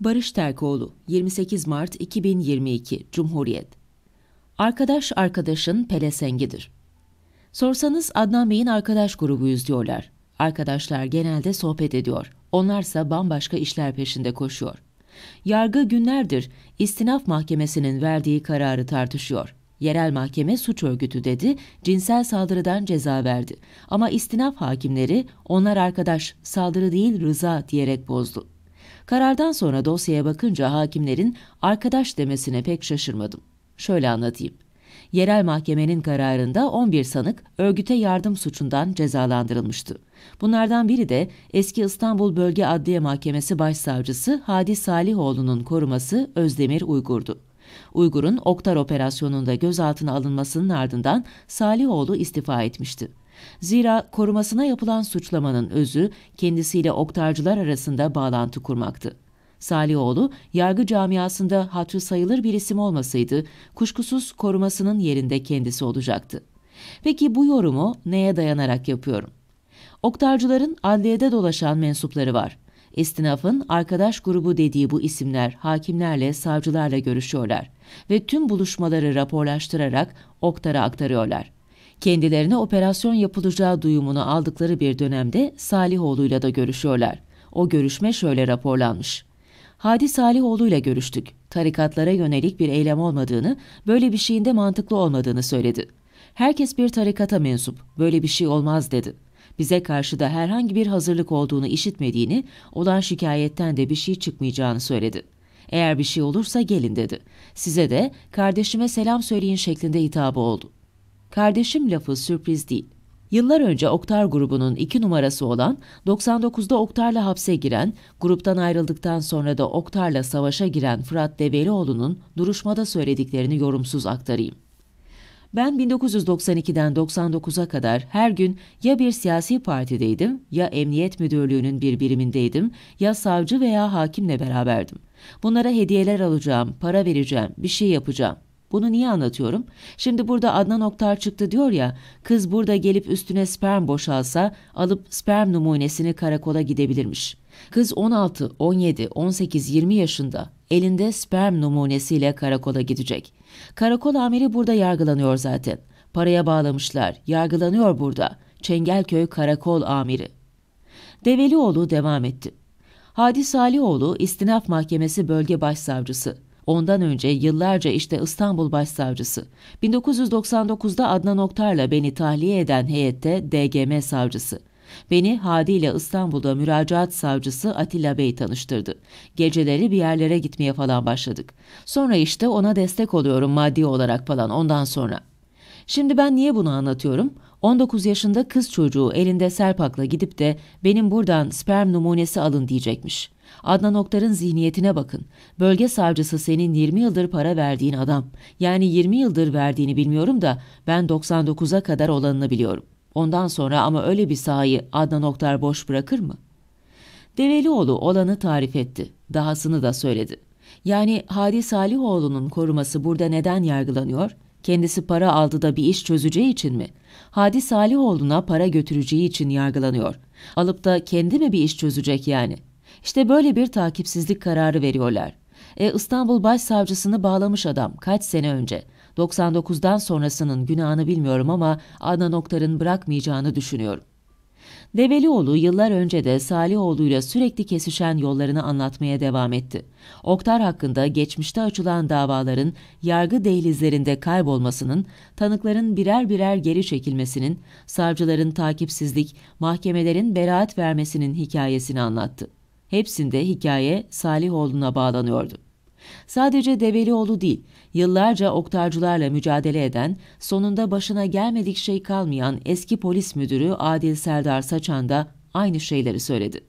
Barış Terkoğlu, 28 Mart 2022, Cumhuriyet. Arkadaş arkadaşın pelesengidir. Sorsanız Adnan Bey'in arkadaş grubuyuz diyorlar. Arkadaşlar genelde sohbet ediyor. Onlarsa bambaşka işler peşinde koşuyor. Yargı günlerdir istinaf mahkemesinin verdiği kararı tartışıyor. Yerel mahkeme suç örgütü dedi, cinsel saldırıdan ceza verdi. Ama istinaf hakimleri onlar arkadaş, saldırı değil rıza diyerek bozdu. Karardan sonra dosyaya bakınca hakimlerin arkadaş demesine pek şaşırmadım. Şöyle anlatayım. Yerel mahkemenin kararında 11 sanık örgüte yardım suçundan cezalandırılmıştı. Bunlardan biri de eski İstanbul Bölge Adliye Mahkemesi Başsavcısı Hadi Salihoğlu'nun koruması Özdemir Uygur'du. Uygur'un Oktar operasyonunda gözaltına alınmasının ardından Salihoğlu istifa etmişti. Zira korumasına yapılan suçlamanın özü kendisiyle oktarcılar arasında bağlantı kurmaktı. Salihoğlu, yargı camiasında hatırı sayılır bir isim olmasaydı, kuşkusuz korumasının yerinde kendisi olacaktı. Peki bu yorumu neye dayanarak yapıyorum? Oktarcıların adliyede dolaşan mensupları var. İstinafın arkadaş grubu dediği bu isimler hakimlerle, savcılarla görüşüyorlar ve tüm buluşmaları raporlaştırarak Oktar'a aktarıyorlar. Kendilerine operasyon yapılacağı duyumunu aldıkları bir dönemde Salihoğlu'yla da görüşüyorlar. O görüşme şöyle raporlanmış. Hadi Salihoğlu ile görüştük. Tarikatlara yönelik bir eylem olmadığını, böyle bir şeyin de mantıklı olmadığını söyledi. Herkes bir tarikata mensup, böyle bir şey olmaz dedi. Bize karşı da herhangi bir hazırlık olduğunu işitmediğini, olan şikayetten de bir şey çıkmayacağını söyledi. Eğer bir şey olursa gelin dedi. Size de kardeşime selam söyleyin şeklinde hitabı oldu kardeşim lafı sürpriz değil. Yıllar önce Oktar grubunun iki numarası olan 99'da Oktar'la hapse giren, gruptan ayrıldıktan sonra da Oktar'la savaşa giren Fırat Develioğlu'nun duruşmada söylediklerini yorumsuz aktarayım. Ben 1992'den 99'a kadar her gün ya bir siyasi partideydim, ya emniyet müdürlüğünün bir birimindeydim, ya savcı veya hakimle beraberdim. Bunlara hediyeler alacağım, para vereceğim, bir şey yapacağım. Bunu niye anlatıyorum? Şimdi burada Adnan Oktar çıktı diyor ya, kız burada gelip üstüne sperm boşalsa alıp sperm numunesini karakola gidebilirmiş. Kız 16, 17, 18, 20 yaşında elinde sperm numunesiyle karakola gidecek. Karakol amiri burada yargılanıyor zaten. Paraya bağlamışlar, yargılanıyor burada. Çengelköy karakol amiri. Develioğlu devam etti. Hadi Salioğlu İstinaf Mahkemesi Bölge Başsavcısı. Ondan önce yıllarca işte İstanbul Başsavcısı, 1999'da Adnan Oktar'la beni tahliye eden heyette DGM savcısı. Beni Hadi ile İstanbul'da müracaat savcısı Atilla Bey tanıştırdı. Geceleri bir yerlere gitmeye falan başladık. Sonra işte ona destek oluyorum maddi olarak falan ondan sonra. Şimdi ben niye bunu anlatıyorum? 19 yaşında kız çocuğu elinde serpakla gidip de benim buradan sperm numunesi alın diyecekmiş. Adnan Oktar'ın zihniyetine bakın. Bölge savcısı senin 20 yıldır para verdiğin adam. Yani 20 yıldır verdiğini bilmiyorum da ben 99'a kadar olanını biliyorum. Ondan sonra ama öyle bir sahayı Adnan Oktar boş bırakır mı? Develioğlu olanı tarif etti. Dahasını da söyledi. Yani Hadi Salihoğlu'nun koruması burada neden yargılanıyor? Kendisi para aldı da bir iş çözeceği için mi? Hadi Salihoğlu'na para götüreceği için yargılanıyor. Alıp da kendi mi bir iş çözecek yani? İşte böyle bir takipsizlik kararı veriyorlar. E İstanbul Başsavcısını bağlamış adam kaç sene önce. 99'dan sonrasının günahını bilmiyorum ama Adnan Oktar'ın bırakmayacağını düşünüyorum. Develioğlu yıllar önce de Salihoğlu ile sürekli kesişen yollarını anlatmaya devam etti. Oktar hakkında geçmişte açılan davaların yargı dehlizlerinde kaybolmasının, tanıkların birer birer geri çekilmesinin, savcıların takipsizlik, mahkemelerin beraat vermesinin hikayesini anlattı. Hepsinde hikaye Salih Oğluna bağlanıyordu. Sadece Develioğlu değil, yıllarca oktarcılarla mücadele eden, sonunda başına gelmedik şey kalmayan eski polis müdürü Adil Serdar Saçan da aynı şeyleri söyledi.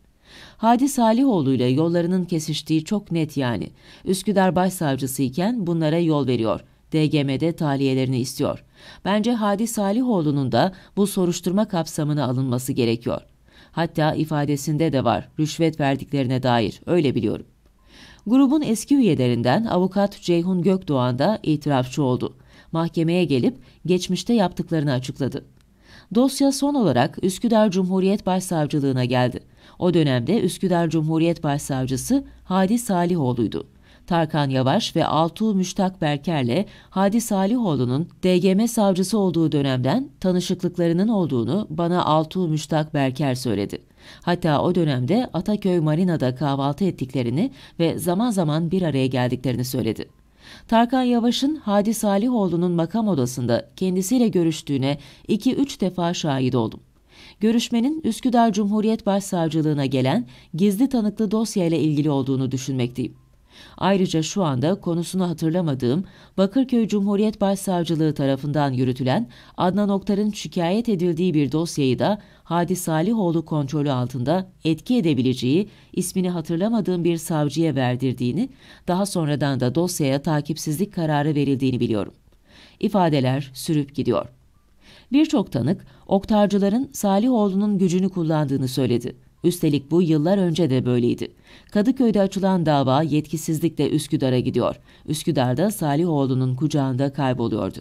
Hadi Salihoğlu ile yollarının kesiştiği çok net yani. Üsküdar Başsavcısı iken bunlara yol veriyor. DGM'de tahliyelerini istiyor. Bence Hadi Salihoğlu'nun da bu soruşturma kapsamına alınması gerekiyor.'' Hatta ifadesinde de var rüşvet verdiklerine dair öyle biliyorum. Grubun eski üyelerinden avukat Ceyhun Gökdoğan da itirafçı oldu. Mahkemeye gelip geçmişte yaptıklarını açıkladı. Dosya son olarak Üsküdar Cumhuriyet Başsavcılığına geldi. O dönemde Üsküdar Cumhuriyet Başsavcısı Hadi Salihoğlu'ydu. Tarkan Yavaş ve Altuğ Müştak Berker'le Hadi Salihoğlu'nun DGM savcısı olduğu dönemden tanışıklıklarının olduğunu bana Altuğ Müştak Berker söyledi. Hatta o dönemde Ataköy Marina'da kahvaltı ettiklerini ve zaman zaman bir araya geldiklerini söyledi. Tarkan Yavaş'ın Hadi Salihoğlu'nun makam odasında kendisiyle görüştüğüne 2-3 defa şahit oldum. Görüşmenin Üsküdar Cumhuriyet Başsavcılığına gelen gizli tanıklı dosya ile ilgili olduğunu düşünmekteyim. Ayrıca şu anda konusunu hatırlamadığım Bakırköy Cumhuriyet Başsavcılığı tarafından yürütülen Adnan Oktar'ın şikayet edildiği bir dosyayı da Hadi Salihoğlu kontrolü altında etki edebileceği ismini hatırlamadığım bir savcıya verdirdiğini, daha sonradan da dosyaya takipsizlik kararı verildiğini biliyorum. İfadeler sürüp gidiyor. Birçok tanık, oktarcıların Salihoğlu'nun gücünü kullandığını söyledi. Üstelik bu yıllar önce de böyleydi. Kadıköy'de açılan dava yetkisizlikle Üsküdar'a gidiyor. Üsküdar'da Salih oğlunun kucağında kayboluyordu.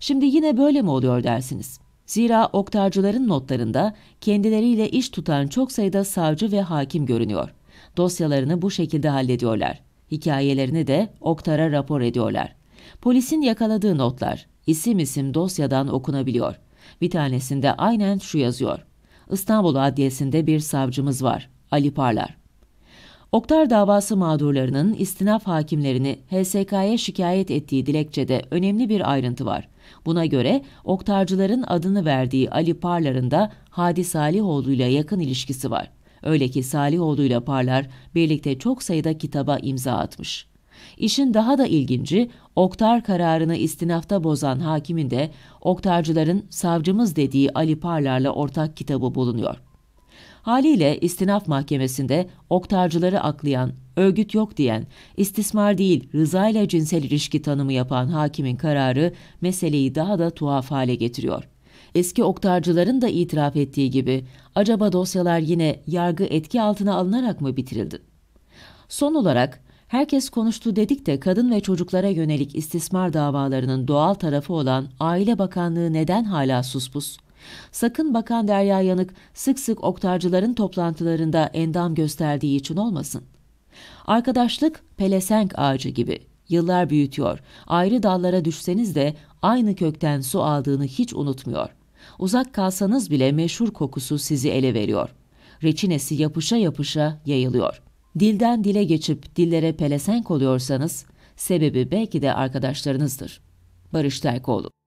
Şimdi yine böyle mi oluyor dersiniz? Zira oktarcıların notlarında kendileriyle iş tutan çok sayıda savcı ve hakim görünüyor. Dosyalarını bu şekilde hallediyorlar. Hikayelerini de oktara rapor ediyorlar. Polisin yakaladığı notlar isim isim dosyadan okunabiliyor. Bir tanesinde aynen şu yazıyor. İstanbul Adliyesi'nde bir savcımız var, Ali Parlar. Oktar davası mağdurlarının istinaf hakimlerini HSK'ya şikayet ettiği dilekçede önemli bir ayrıntı var. Buna göre oktarcıların adını verdiği Ali Parlar'ın da Hadi Salihoğlu ile yakın ilişkisi var. Öyle ki Salihoğlu ile Parlar birlikte çok sayıda kitaba imza atmış. İşin daha da ilginci, oktar kararını istinafta bozan hakimin de oktarcıların savcımız dediği Ali Parlar'la ortak kitabı bulunuyor. Haliyle istinaf mahkemesinde oktarcıları aklayan, örgüt yok diyen, istismar değil rıza ile cinsel ilişki tanımı yapan hakimin kararı meseleyi daha da tuhaf hale getiriyor. Eski oktarcıların da itiraf ettiği gibi acaba dosyalar yine yargı etki altına alınarak mı bitirildi? Son olarak Herkes konuştu dedik de kadın ve çocuklara yönelik istismar davalarının doğal tarafı olan Aile Bakanlığı neden hala suspus? Sakın Bakan Derya Yanık sık sık oktarcıların toplantılarında endam gösterdiği için olmasın. Arkadaşlık pelesenk ağacı gibi. Yıllar büyütüyor. Ayrı dallara düşseniz de aynı kökten su aldığını hiç unutmuyor. Uzak kalsanız bile meşhur kokusu sizi ele veriyor. Reçinesi yapışa yapışa yayılıyor dilden dile geçip dillere pelesenk oluyorsanız sebebi belki de arkadaşlarınızdır. Barış Terkoğlu